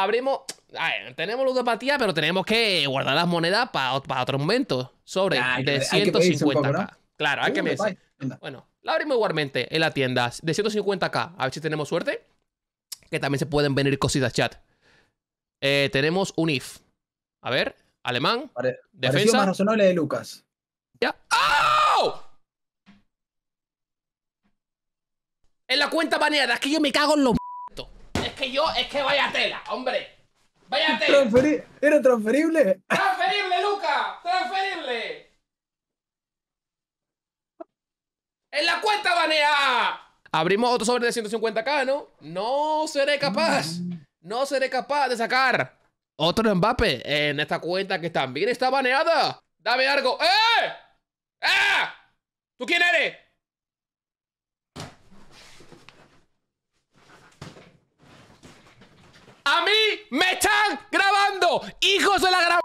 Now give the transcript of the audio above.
Abrimos. A ver, tenemos ludopatía, pero tenemos que guardar las monedas para otro momento. Sobre de 150k. Claro, hay que uh, ver. Bueno, la abrimos igualmente en la tienda de 150k. A ver si tenemos suerte. Que también se pueden venir cositas, chat. Eh, tenemos un if. A ver, alemán. defensa. más razonable de Lucas. Ya. ¡Oh! En la cuenta baneada, es que yo me cago en los yo, es que vaya tela, hombre. Vaya tela. ¿Era transferible? ¡Transferible, Luca! ¡Transferible! ¡En la cuenta, Banea! Abrimos otro sobre de 150k, ¿no? No seré capaz. No seré capaz de sacar otro Mbappé en esta cuenta que también está baneada. Dame algo. ¡Eh! ¡Eh! ¿Tú quién eres? ¡Me están grabando! ¡Hijos de la gran